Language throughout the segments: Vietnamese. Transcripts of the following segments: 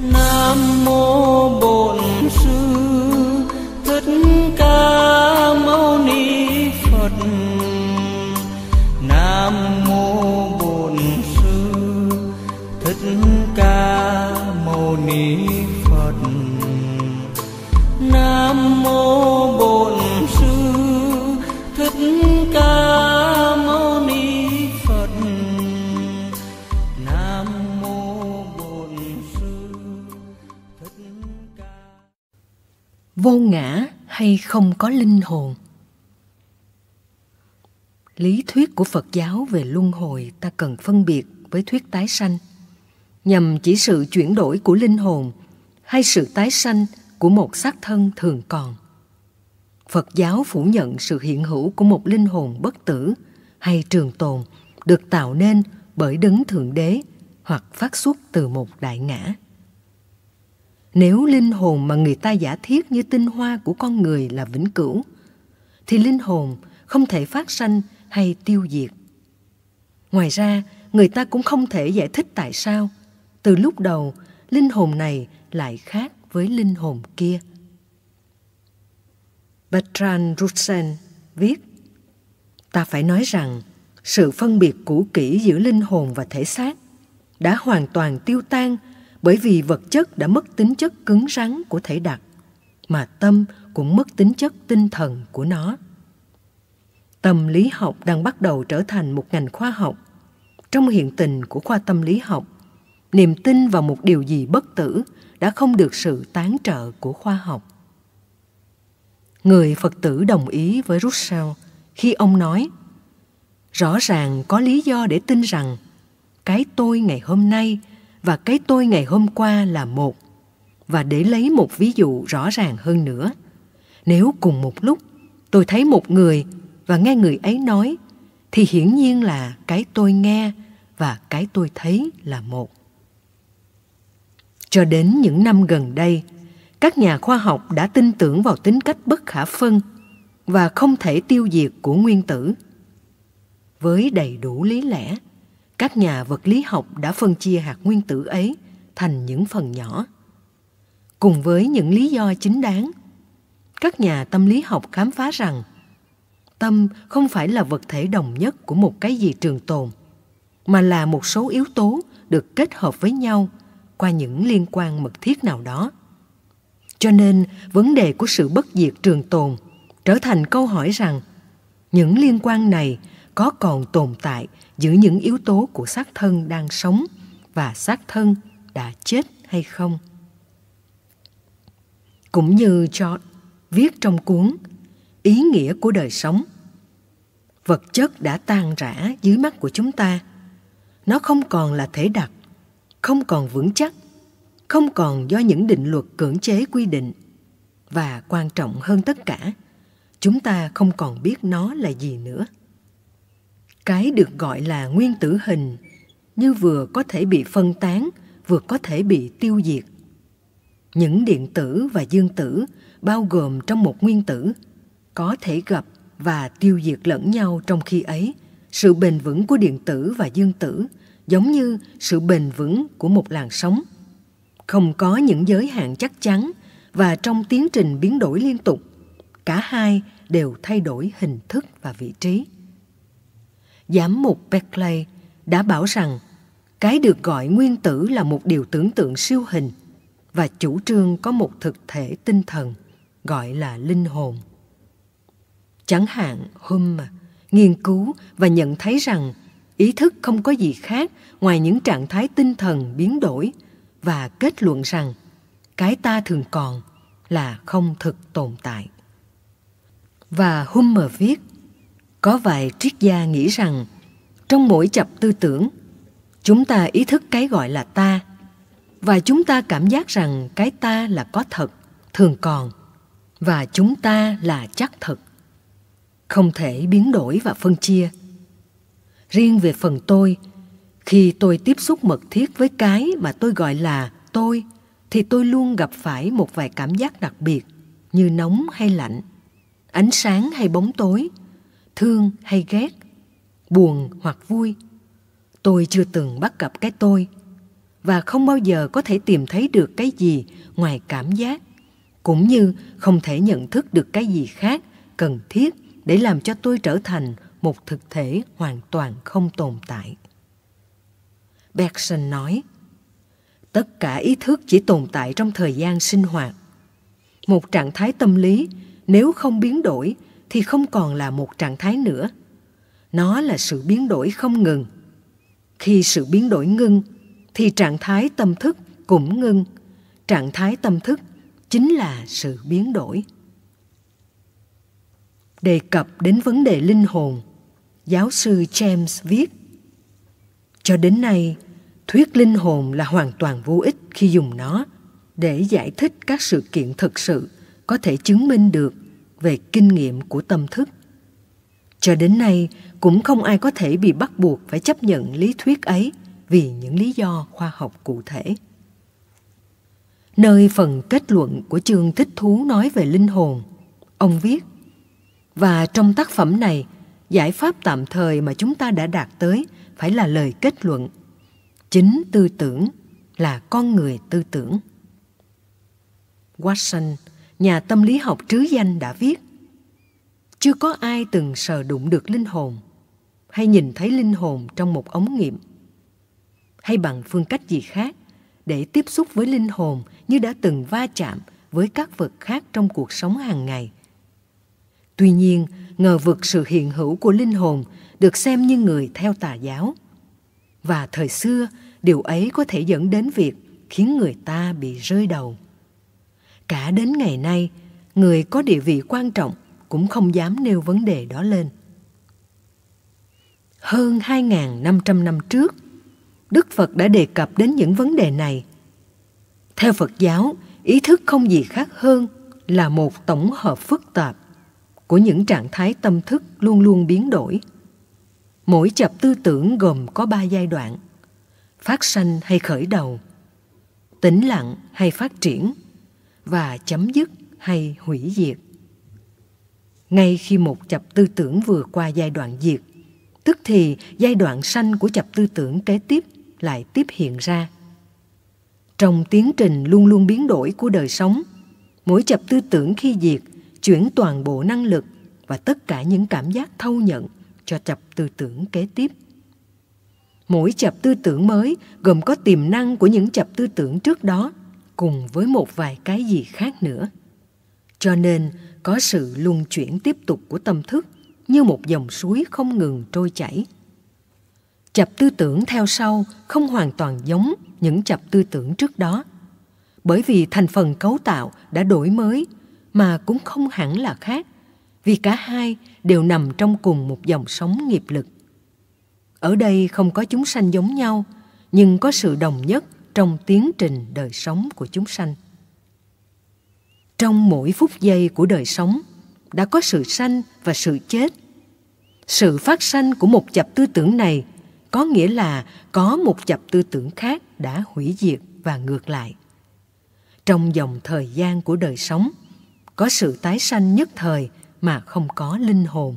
nam mô vô ngã hay không có linh hồn lý thuyết của phật giáo về luân hồi ta cần phân biệt với thuyết tái sanh nhằm chỉ sự chuyển đổi của linh hồn hay sự tái sanh của một xác thân thường còn phật giáo phủ nhận sự hiện hữu của một linh hồn bất tử hay trường tồn được tạo nên bởi đấng thượng đế hoặc phát xuất từ một đại ngã nếu linh hồn mà người ta giả thiết như tinh hoa của con người là vĩnh cửu thì linh hồn không thể phát sanh hay tiêu diệt ngoài ra người ta cũng không thể giải thích tại sao từ lúc đầu linh hồn này lại khác với linh hồn kia bertrand russell viết ta phải nói rằng sự phân biệt cũ kỹ giữa linh hồn và thể xác đã hoàn toàn tiêu tan bởi vì vật chất đã mất tính chất cứng rắn của thể đặc mà tâm cũng mất tính chất tinh thần của nó tâm lý học đang bắt đầu trở thành một ngành khoa học trong hiện tình của khoa tâm lý học niềm tin vào một điều gì bất tử đã không được sự tán trợ của khoa học người phật tử đồng ý với russell khi ông nói rõ ràng có lý do để tin rằng cái tôi ngày hôm nay và cái tôi ngày hôm qua là một và để lấy một ví dụ rõ ràng hơn nữa nếu cùng một lúc tôi thấy một người và nghe người ấy nói thì hiển nhiên là cái tôi nghe và cái tôi thấy là một cho đến những năm gần đây các nhà khoa học đã tin tưởng vào tính cách bất khả phân và không thể tiêu diệt của nguyên tử với đầy đủ lý lẽ các nhà vật lý học đã phân chia hạt nguyên tử ấy thành những phần nhỏ. Cùng với những lý do chính đáng, các nhà tâm lý học khám phá rằng tâm không phải là vật thể đồng nhất của một cái gì trường tồn, mà là một số yếu tố được kết hợp với nhau qua những liên quan mật thiết nào đó. Cho nên, vấn đề của sự bất diệt trường tồn trở thành câu hỏi rằng những liên quan này có còn tồn tại dưới những yếu tố của xác thân đang sống và xác thân đã chết hay không. Cũng như cho viết trong cuốn Ý nghĩa của đời sống. Vật chất đã tan rã dưới mắt của chúng ta. Nó không còn là thể đặc, không còn vững chắc, không còn do những định luật cưỡng chế quy định và quan trọng hơn tất cả, chúng ta không còn biết nó là gì nữa cái được gọi là nguyên tử hình như vừa có thể bị phân tán vừa có thể bị tiêu diệt những điện tử và dương tử bao gồm trong một nguyên tử có thể gặp và tiêu diệt lẫn nhau trong khi ấy sự bền vững của điện tử và dương tử giống như sự bền vững của một làn sóng không có những giới hạn chắc chắn và trong tiến trình biến đổi liên tục cả hai đều thay đổi hình thức và vị trí Giảm mục Beckley đã bảo rằng cái được gọi nguyên tử là một điều tưởng tượng siêu hình và chủ trương có một thực thể tinh thần gọi là linh hồn. Chẳng hạn Hume nghiên cứu và nhận thấy rằng ý thức không có gì khác ngoài những trạng thái tinh thần biến đổi và kết luận rằng cái ta thường còn là không thực tồn tại. Và Hummer viết có vài triết gia nghĩ rằng trong mỗi chập tư tưởng, chúng ta ý thức cái gọi là ta và chúng ta cảm giác rằng cái ta là có thật, thường còn và chúng ta là chắc thật không thể biến đổi và phân chia riêng về phần tôi khi tôi tiếp xúc mật thiết với cái mà tôi gọi là tôi thì tôi luôn gặp phải một vài cảm giác đặc biệt như nóng hay lạnh ánh sáng hay bóng tối thương hay ghét, buồn hoặc vui. Tôi chưa từng bắt gặp cái tôi và không bao giờ có thể tìm thấy được cái gì ngoài cảm giác, cũng như không thể nhận thức được cái gì khác cần thiết để làm cho tôi trở thành một thực thể hoàn toàn không tồn tại. Bergson nói, tất cả ý thức chỉ tồn tại trong thời gian sinh hoạt. Một trạng thái tâm lý nếu không biến đổi thì không còn là một trạng thái nữa nó là sự biến đổi không ngừng khi sự biến đổi ngưng thì trạng thái tâm thức cũng ngưng trạng thái tâm thức chính là sự biến đổi đề cập đến vấn đề linh hồn giáo sư james viết cho đến nay thuyết linh hồn là hoàn toàn vô ích khi dùng nó để giải thích các sự kiện thực sự có thể chứng minh được về kinh nghiệm của tâm thức cho đến nay cũng không ai có thể bị bắt buộc phải chấp nhận lý thuyết ấy vì những lý do khoa học cụ thể nơi phần kết luận của chương thích thú nói về linh hồn ông viết và trong tác phẩm này giải pháp tạm thời mà chúng ta đã đạt tới phải là lời kết luận chính tư tưởng là con người tư tưởng watson nhà tâm lý học trứ danh đã viết chưa có ai từng sờ đụng được linh hồn hay nhìn thấy linh hồn trong một ống nghiệm hay bằng phương cách gì khác để tiếp xúc với linh hồn như đã từng va chạm với các vật khác trong cuộc sống hàng ngày tuy nhiên ngờ vực sự hiện hữu của linh hồn được xem như người theo tà giáo và thời xưa điều ấy có thể dẫn đến việc khiến người ta bị rơi đầu cả đến ngày nay người có địa vị quan trọng cũng không dám nêu vấn đề đó lên hơn 2.500 năm trước, Đức Phật đã đề cập đến những vấn đề này. Theo Phật giáo, ý thức không gì khác hơn là một tổng hợp phức tạp của những trạng thái tâm thức luôn luôn biến đổi. Mỗi chập tư tưởng gồm có ba giai đoạn, phát sanh hay khởi đầu, tĩnh lặng hay phát triển, và chấm dứt hay hủy diệt. Ngay khi một chập tư tưởng vừa qua giai đoạn diệt, tức thì giai đoạn sanh của chập tư tưởng kế tiếp lại tiếp hiện ra. Trong tiến trình luôn luôn biến đổi của đời sống, mỗi chập tư tưởng khi diệt chuyển toàn bộ năng lực và tất cả những cảm giác thâu nhận cho chập tư tưởng kế tiếp. Mỗi chập tư tưởng mới gồm có tiềm năng của những chập tư tưởng trước đó – cùng với một vài cái gì khác nữa cho nên có sự luân chuyển tiếp tục của tâm thức như một dòng suối không ngừng trôi chảy chập tư tưởng theo sau không hoàn toàn giống những chập tư tưởng trước đó bởi vì thành phần cấu tạo đã đổi mới mà cũng không hẳn là khác vì cả hai đều nằm trong cùng một dòng sóng nghiệp lực ở đây không có chúng sanh giống nhau nhưng có sự đồng nhất trong tiến trình đời sống của chúng sanh trong mỗi phút giây của đời sống đã có sự sanh và sự chết sự phát sanh của một chập tư tưởng này có nghĩa là có một chập tư tưởng khác đã hủy diệt và ngược lại trong dòng thời gian của đời sống có sự tái sanh nhất thời mà không có linh hồn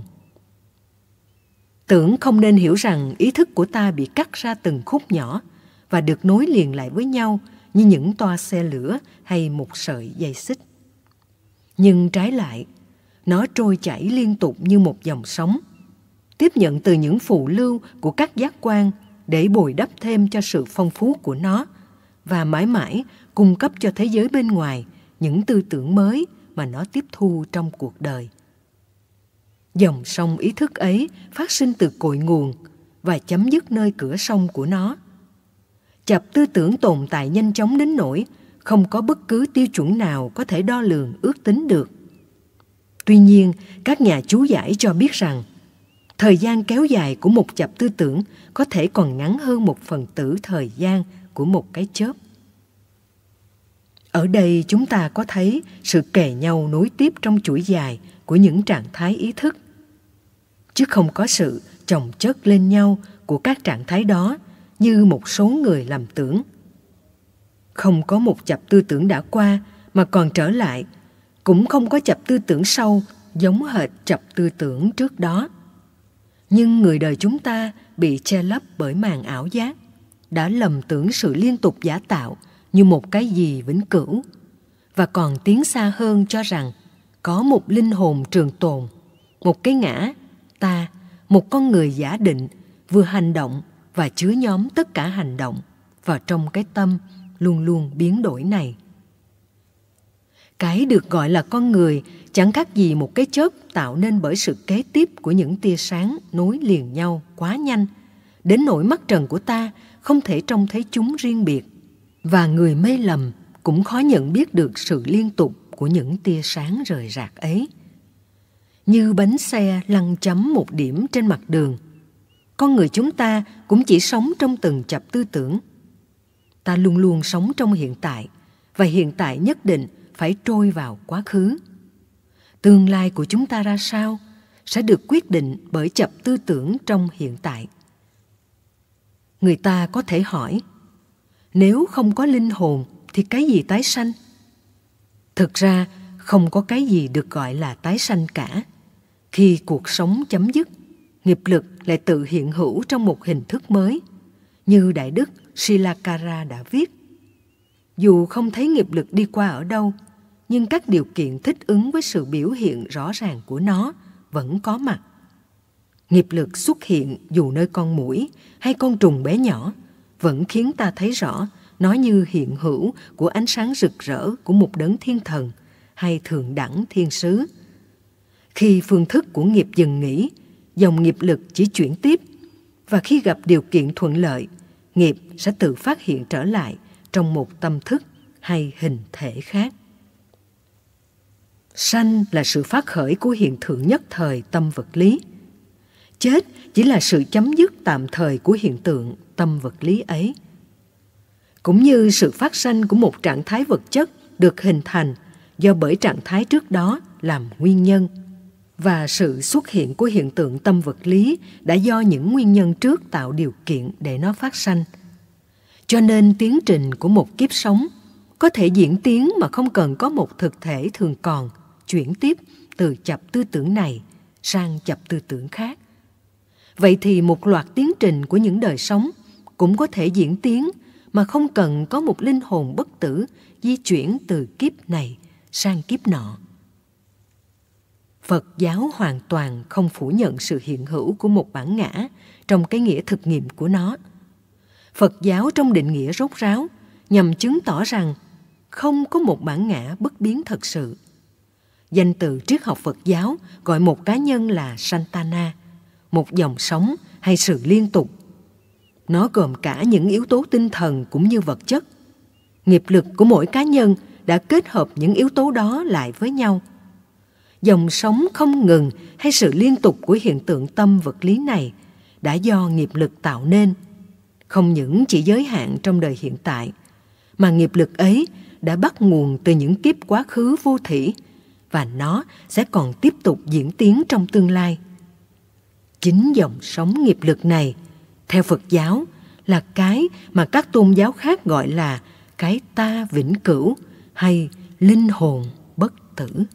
tưởng không nên hiểu rằng ý thức của ta bị cắt ra từng khúc nhỏ và được nối liền lại với nhau như những toa xe lửa hay một sợi dây xích. Nhưng trái lại, nó trôi chảy liên tục như một dòng sóng, tiếp nhận từ những phụ lưu của các giác quan để bồi đắp thêm cho sự phong phú của nó và mãi mãi cung cấp cho thế giới bên ngoài những tư tưởng mới mà nó tiếp thu trong cuộc đời. Dòng sông ý thức ấy phát sinh từ cội nguồn và chấm dứt nơi cửa sông của nó – chập tư tưởng tồn tại nhanh chóng đến nỗi không có bất cứ tiêu chuẩn nào có thể đo lường ước tính được. Tuy nhiên, các nhà chú giải cho biết rằng thời gian kéo dài của một chập tư tưởng có thể còn ngắn hơn một phần tử thời gian của một cái chớp. Ở đây chúng ta có thấy sự kề nhau nối tiếp trong chuỗi dài của những trạng thái ý thức, chứ không có sự chồng chất lên nhau của các trạng thái đó như một số người lầm tưởng. Không có một chập tư tưởng đã qua mà còn trở lại, cũng không có chập tư tưởng sau giống hệt chập tư tưởng trước đó. Nhưng người đời chúng ta bị che lấp bởi màn ảo giác, đã lầm tưởng sự liên tục giả tạo như một cái gì vĩnh cửu, và còn tiến xa hơn cho rằng có một linh hồn trường tồn, một cái ngã, ta, một con người giả định, vừa hành động và chứa nhóm tất cả hành động và trong cái tâm luôn luôn biến đổi này cái được gọi là con người chẳng khác gì một cái chớp tạo nên bởi sự kế tiếp của những tia sáng nối liền nhau quá nhanh đến nỗi mắt trần của ta không thể trông thấy chúng riêng biệt và người mê lầm cũng khó nhận biết được sự liên tục của những tia sáng rời rạc ấy như bánh xe lăn chấm một điểm trên mặt đường con người chúng ta cũng chỉ sống trong từng chập tư tưởng ta luôn luôn sống trong hiện tại và hiện tại nhất định phải trôi vào quá khứ tương lai của chúng ta ra sao sẽ được quyết định bởi chập tư tưởng trong hiện tại người ta có thể hỏi nếu không có linh hồn thì cái gì tái sanh thực ra không có cái gì được gọi là tái sanh cả khi cuộc sống chấm dứt nghiệp lực lại tự hiện hữu trong một hình thức mới, như Đại Đức Silakara đã viết. Dù không thấy nghiệp lực đi qua ở đâu, nhưng các điều kiện thích ứng với sự biểu hiện rõ ràng của nó vẫn có mặt. Nghiệp lực xuất hiện dù nơi con mũi hay con trùng bé nhỏ, vẫn khiến ta thấy rõ nó như hiện hữu của ánh sáng rực rỡ của một đấng thiên thần hay thượng đẳng thiên sứ. Khi phương thức của nghiệp dừng nghỉ dòng nghiệp lực chỉ chuyển tiếp và khi gặp điều kiện thuận lợi, nghiệp sẽ tự phát hiện trở lại trong một tâm thức hay hình thể khác. Sanh là sự phát khởi của hiện tượng nhất thời tâm vật lý. Chết chỉ là sự chấm dứt tạm thời của hiện tượng tâm vật lý ấy. Cũng như sự phát sanh của một trạng thái vật chất được hình thành do bởi trạng thái trước đó làm nguyên nhân – và sự xuất hiện của hiện tượng tâm vật lý đã do những nguyên nhân trước tạo điều kiện để nó phát sanh cho nên tiến trình của một kiếp sống có thể diễn tiến mà không cần có một thực thể thường còn chuyển tiếp từ chập tư tưởng này sang chập tư tưởng khác vậy thì một loạt tiến trình của những đời sống cũng có thể diễn tiến mà không cần có một linh hồn bất tử di chuyển từ kiếp này sang kiếp nọ Phật giáo hoàn toàn không phủ nhận sự hiện hữu của một bản ngã trong cái nghĩa thực nghiệm của nó. Phật giáo trong định nghĩa rốt ráo nhằm chứng tỏ rằng không có một bản ngã bất biến thật sự. Danh từ triết học Phật giáo gọi một cá nhân là Santana, một dòng sống hay sự liên tục. Nó gồm cả những yếu tố tinh thần cũng như vật chất. Nghiệp lực của mỗi cá nhân đã kết hợp những yếu tố đó lại với nhau dòng sống không ngừng hay sự liên tục của hiện tượng tâm vật lý này đã do nghiệp lực tạo nên không những chỉ giới hạn trong đời hiện tại mà nghiệp lực ấy đã bắt nguồn từ những kiếp quá khứ vô thủy và nó sẽ còn tiếp tục diễn tiến trong tương lai chính dòng sống nghiệp lực này theo phật giáo là cái mà các tôn giáo khác gọi là cái ta vĩnh cửu hay linh hồn bất tử